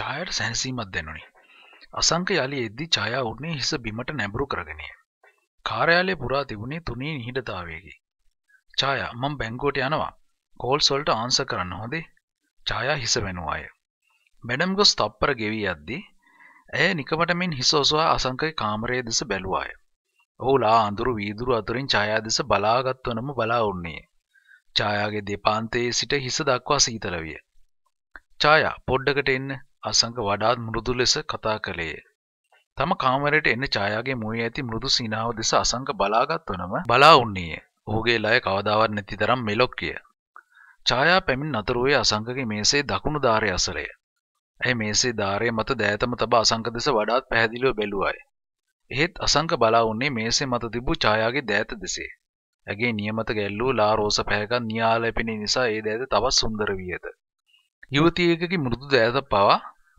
ඡායාවට සැනසීමක් දැනුනි. අසංක යලි එද්දී ඡායා උඩනේ හිස බිමට නැඹුරු කරගෙනය. කාර්යාලය පුරා තිබුණේ තුනේ නිහිඬතාවයකි. ඡායා මම බැංකුවට යනවා. කෝල්ස් වලට ආන්සර් කරන්න හොඳේ. ඡායා හිස වෙනුවාය. මැඩම් ගොස් තප්පර ගෙවී යද්දී ඇය නිකමටමින් හිස ඔසවා අසංකගේ කාමරයේ දෙස බැලුවාය. ඔහුලා අඳුරු වීදුරු අතුරින් ඡායා දෙස බලාගත්වනම බලා උන්නේ. ඡායාගේ දෙපාන්තයේ සිට හිස දක්වා සීතල විය. ඡායා පොඩ්ඩකට එන්න අසංග වඩාත් මෘදු ලෙස කතා කළේය. තම කාමරයට එන්න ඡායාගේ මුවේ ඇති මෘදු සීනාව දෙස අසංග බලාගත්වනම බලා උන්නේය. ඔහුගේ ලය කවදාවත් නැති තරම් මෙලොක්කිය. ඡායා පැමිණ නතර වූයේ අසංගගේ මේසේ දකුණු ධාරය අසලය. ඇය මේසේ ධාරය මත දෑතම තබා අසංග දෙස වඩාත් පැහැදිලිව බැලුවයි. එහෙත් අසංක බලා උන්නේ මේසේ මත තිබූ ඡායාගේ දෑත දෙසේ. ඇගේ නියමත ගැල්ලූ ලා රෝස පැහැකත් නියාලැපෙන නිසා ඒ දෑත තවත් සුන්දර වී ඇත. යුවතියකගේ මෘදු දෑත පවා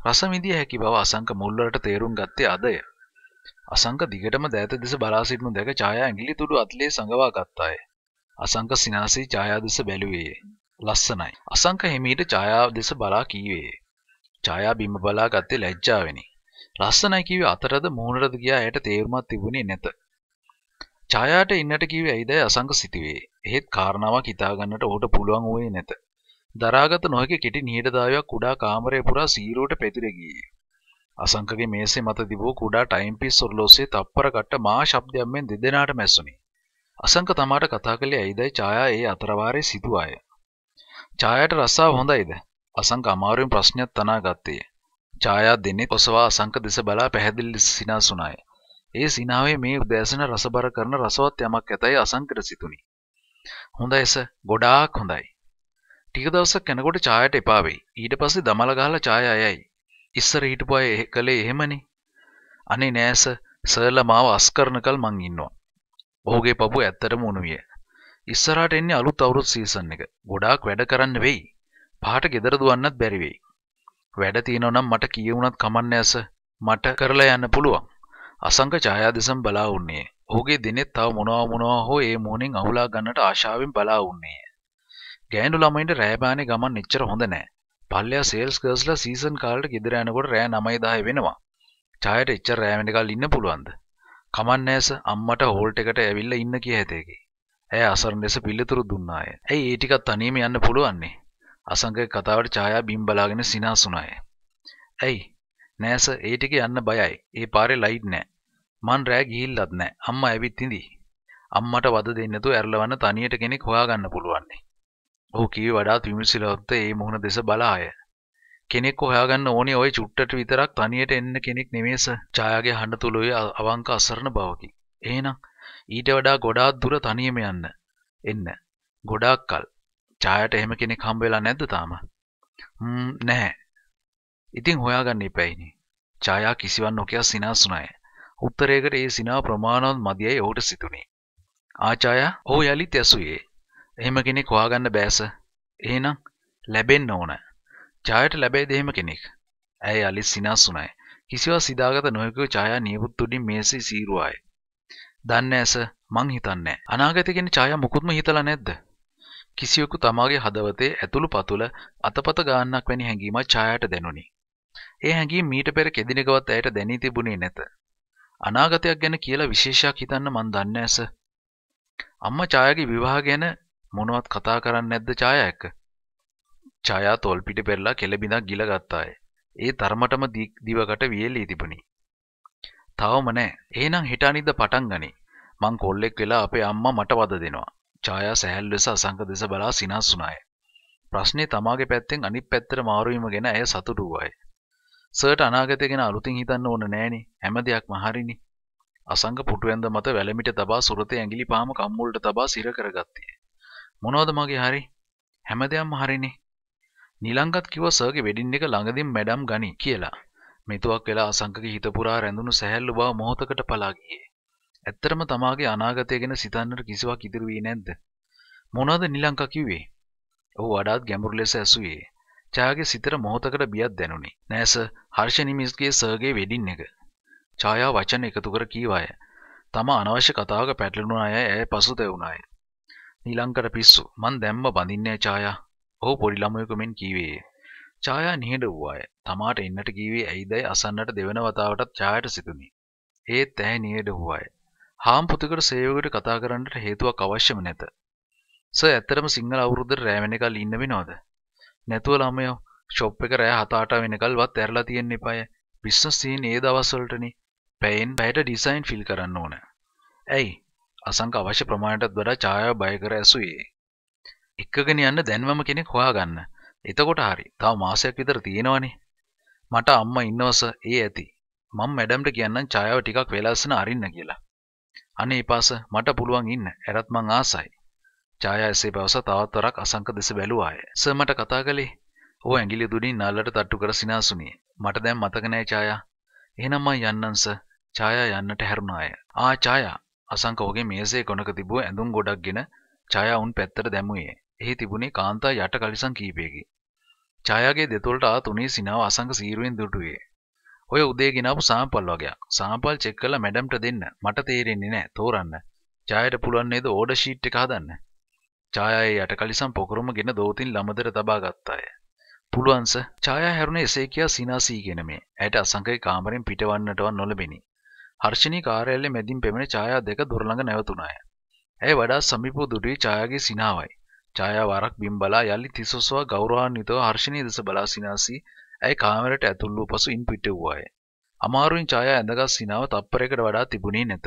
රස විඳිය හැකි බව අසංක මුල්වලට තේරුම් ගත්තේ අදය. අසංක දිගටම දෑත දෙස බලා සිටිනු දැක ඡායා ඇඟිලි තුඩු අතලේ සංගවා ගත්තාය. අසංක සිනාසී ඡායා දෙස බැලුවේ. ලස්සනයි. අසංක හිමීට ඡායා දෙස බලා කීවේ. ඡායා බිම බලා ගත්තේ ලැජ්ජාවෙනි. ලස්සනයි කිව්වේ අතරද මූණටද ගියා ඇයට තේරුමක් තිබුණේ නැත. ඡායාට ඉන්නට කිව්වේ ඇයිදයි අසංක සිටුවේ. එහෙත් කාරණාවක් හිතාගන්නට ඔහුට පුළුවන් වුණේ නැත. දරාගත නොහැකි කෙටි නිහඬතාවයක් කුඩා කාමරය පුරා සීරුවට පැතිර ගියේ. අසංකගේ මේසේ මත තිබූ කුඩා ටයිම්පීස් ඔරලෝසයේ තප්පර කට්ට මහා ශබ්දයෙන් මෙන් දෙදෙනාට මැස්සුනි. අසංක තමාට කතා කළේ ඇයිදයි ඡායා ඒ අතරවාරේ සිටුවාය. ඡායාට රස්සාව හොඳයිද? අසංක අමාරුවෙන් ප්‍රශ්නයක් තනා ගත්තේ. ඡායා දෙන්නේ ඔසවා අසංක දෙස බලා පැහැදිලි ලෙස සිනාසුණාය. ඒ සිනාවේ මේ උදෑසන රසබර කරන රසවත් යමක් ඇතයි අසංකට සිතුනි. හොඳයි සර්, ගොඩාක් හොඳයි. ටික දවසක් කැනකොට චායට එපාවෙයි ඊට පස්සේ දමල ගහලා චාය අයයි ඉස්සර හිටපු අය කළේ එහෙමනේ අනේ නෑස සර්ලා මාව අස්කරනකල් මං ඉන්නවා ඔහුගේ පපුව ඇත්තටම උණු විය ඉස්සරහට එන්නේ අලුත් අවුරුදු සීසන් එක ගොඩාක් වැඩ කරන්න වෙයි පහට ගෙදර දුවන්නත් බැරි වෙයි වැඩ තියෙනවා නම් මට කියුණත් කමන්නේ ඇස මට කරලා යන්න පුළුවන් අසංක ඡායාදසම් බලා උන්නේ ඔහුගේ දිනෙත් තව මොනවා මොනවා හෝ ඒ මෝනින් අහුලා ගන්නට ආශාවෙන් බලා උන්නේ ගෑන්ඩු ළමයින්ට රෑබානය ගමන් එච්චර හොඳ නෑ පල්ලයා සේල්ස් කර්ස්ලා සීසන් කාල්ට ගෙදරෑනකොට රෑ නමයිදාය වෙනවා චායට එච්චර රෑමෙනකල් ඉන්න පුළුවන්ද කමන් නෑස අම්මට හෝල්ට එකට ඇවිල්ල ඉන්න කිය ඇතේකි ඇය අසරන් ලෙස පිල්ලිතුරු දුන්නාය ඇයි ඒටිකත් තනීම යන්න පුළුවන්නේ අසංක කතාවට චායා බිම්බලාගෙන සිනාසුනාය ඇයි නෑස ඒටික යන්න බයයි ඒ පාරෙ ලයිට් නෑ මන් රෑ ගිහිල්ලත් නෑ අම්මා ඇවිත් ඉඳී අම්මට වද දෙන්නතු ඇරලවන්න තනියට කෙනෙක් හොයාගන්න පුළුවන්නේ ඔහු කී වඩාත් විමසිලවත්ත ඒ මුහුණ දෙස බලාය. කෙනෙක් හොයාගන්න ඕනේ ওই චුට්ටට විතරක් තනියට එන්න කෙනෙක් නෙමේස. ඡායාගේ හඬ තුලෝයේ අවංක අසරණ බවකි. එහෙනම් ඊට වඩා ගොඩාක් දුර තනියම යන්න. එන්න. ගොඩාක් කල්. ඡායාට එහෙම කෙනෙක් හම්බ වෙලා නැද්ද තාම? ම්ම් නැහැ. ඉතින් හොයාගන්න ඉපැයිනේ. ඡායා කිසිවක් නොකිය සිනාසුණාය. උත්තරයකට ඒ සිනා ප්‍රමාණවත් මදියයි ඔහුට සිතුනේ. ආචායා ඔහු යලිත් ඇසුවේ. එහෙම කෙනෙක් හොයාගන්න බෑස. එහෙනම් ලැබෙන්න ඕන. ඡායට ලැබෙයිද එහෙම කෙනෙක්? ඇය අලිස් සිනස් වුණායි. කිසිවක් සිතාගත නොහැකිව ඡායා නියපොත් උඩින් මේසේ සීරුවායි. දන්නේ ඇස මං හිතන්නේ. අනාගතය ගැන ඡායා මුකුත්ම හිතලා නැද්ද? කිසියෙකු තමාගේ හදවතේ ඇතුළු පතුල අතපත ගාන්නක් වැනි හැඟීමක් ඡායාට දැනුනි. ඒ හැඟීම් මීට පෙර කෙදිනකවත් ඇයට දැනී තිබුණේ නැත. අනාගතයක් ගැන කියලා විශේෂයක් හිතන්න මං දන්නේ ඇස. අම්මා ඡායාගේ විවාහ ගැන මොනවත් කතා කරන්නේ නැද්ද ඡායා එක්ක? ඡායා තොල් පිට පෙරලා කෙළබිඳක් ගිල ගත්තාය. ඒ තරමටම දිවකට වියලී තිබුණි. තවම නෑ. එහෙනම් හෙට අනිද්ද පටන් ගනි. මං කොල්ලෙක් වෙලා අපේ අම්මා මට වද දෙනවා. ඡායා සැහැල් ලෙස අසංක දෙස බලා සිනස් වුණාය. ප්‍රශ්නේ තමාගේ පැත්තෙන් අනිත් පැත්තට මාරු වීම ගැන ඇය සතුටු වූාය. සර්ට අනාගතය ගැන අලුතින් හිතන්න ඕන නෑනේ. හැම දෙයක්ම හරිනේ. අසංග පුටුවැන්ද මත වැලමිට තබා සුරතේ ඇඟිලි පාම කම්මුල්ට තබා සිර කරගත්තේ. මොනවද මගේ හරි හැම දෙයක්ම හරිනේ නිලංගත් කිව්ව සර්ගේ වෙඩින් එක ළඟදින් මැඩම් ගනි කියලා මෙතුවක් වෙලා අසංකගේ හිත පුරා රැඳුණු සැහැල්ලු බව මොහොතකට පලා ගියේ ඇත්තටම තමාගේ අනාගතය ගැන සිතන්නට කිසිවක් ඉතිරි වී නැද්ද මොනවද නිලංකා කිව්වේ ඔහු වඩාත් ගැඹුරු ලෙස ඇසුවේ ඡායාගේ සිතට මොහොතකට බියක් දැනුනි නෑ සර් හර්ෂ නිමිස්ගේ සර්ගේ වෙඩින් එක ඡායා වචන එකතු කර කීවාය තම අනවශ්‍ය කතාවක පැටලුණු අය ඇය පසුතැවුණාය නීලංකට පිස්සු මං දැම්ම බඳින්නේ ඡායා. ඔහු පොඩි ළමයෙකු මෙන් කීවේය. ඡායා නිහඬ වූවාය. තමාට එන්නට කීවේ ඇයිදයි අසන්නට දෙවන වතාවටත් ඡායාට සිතුනි. ඒත් ඇහැ නිහඬ වූවාය. හාම් පුතුකට සේවකට කතා කරන්නට හේතුවක් අවශ්‍යම නැත. ස ඇත්තටම සිංහල අවුරුද්දට රෑ වෙනකල් ඉන්න වෙනවද? නැතුව ළමයෝ ෂොප් එක රෑ 7-8 වෙනකල්වත් ඇරලා තියෙන්න එපාය. බිස්නස් සීන් ඒ දවස්වලටනේ. පැයෙන් පැයට ඩිසයින් ෆිල් කරන්න ඕන. ඇයි? අසංක අවශ්‍ය ප්‍රමාණයටත් වඩා ඡායාව බය කර ඇසුවේ. එක්කගෙන යන්න දැන්වම කෙනෙක් හොයාගන්න. එතකොට හරි. තව මාසයක් විතර තියෙනවනේ. මට අම්මා ඉන්නවස ඒ ඇති. මම මැඩම්ට කියන්නම් ඡායාව ටිකක් වෙලාස්සන අරින්න කියලා. අනේ පාස මට පුළුවන් ඉන්න. එරත් මං ආසයි. ඡායා එසේ බවස තවත් වරක් අසංක දෙස බැලුවාය. "සර් මට කතා කළේ." "ඔව් ඇඟිලි දුඩින් නාලට තට්ටු කර සිනාසුනේ. මට දැන් මතක නෑ ඡායා." "එහෙනම් මං යන්නම් සර්." ඡායා යන්නට හැරුණාය. "ආ ඡායා අසංකෝගේ මේසේ කොනක තිබූ ඇඳුම් ගොඩක් ගෙන ඡායා උන් පැත්තට දැමුවේ. එහි තිබුණේ කාන්තා යට කලිසම් කීපයකි. ඡායාගේ දෙතොලට ආ තුනේ සිනාව අසංක සීරුවෙන් දුටුවේ. ඔය උදේ ගෙනාපු සාම්පල් වගේක්. සාම්පල් චෙක් කරලා මැඩම්ට දෙන්න. මට තේරෙන්නේ නැහැ. තෝරන්න. ඡායාට පුළුවන් නේද ඕඩර් ෂීට් එක හදන්න? ඡායායේ යට කලිසම් පොකුරුම ගෙන දෝතින් ළමදට තබා ගත්තාය. පුළුවන්ස ඡායා හැරුණේ එසේ කියා සිනාසී ගෙන මේ ඇයට අසංකේ කාමරෙන් පිටවන්නටවත් නොලබෙනි. හර්ෂණී කාර්යාලය මැදින් පෙමෙන ඡායා දෙක දොරළඟ නැවතුණාය. ඇය වඩා සමීපව දුටුවේ ඡායාගේ සිනාවයි. ඡායා වරක් බිම් බලා යලි තිසොසවා ගෞරවාන්විතව හර්ෂණී දෙස බලා සිනාසී ඇය කාමරයට ඇතුල් වූ පසු ඉන් පිට වූවාය. අමාරුවෙන් ඡායා ඇඳගත් සිනාව තත්පරයකට වඩා තිබුණේ නැත.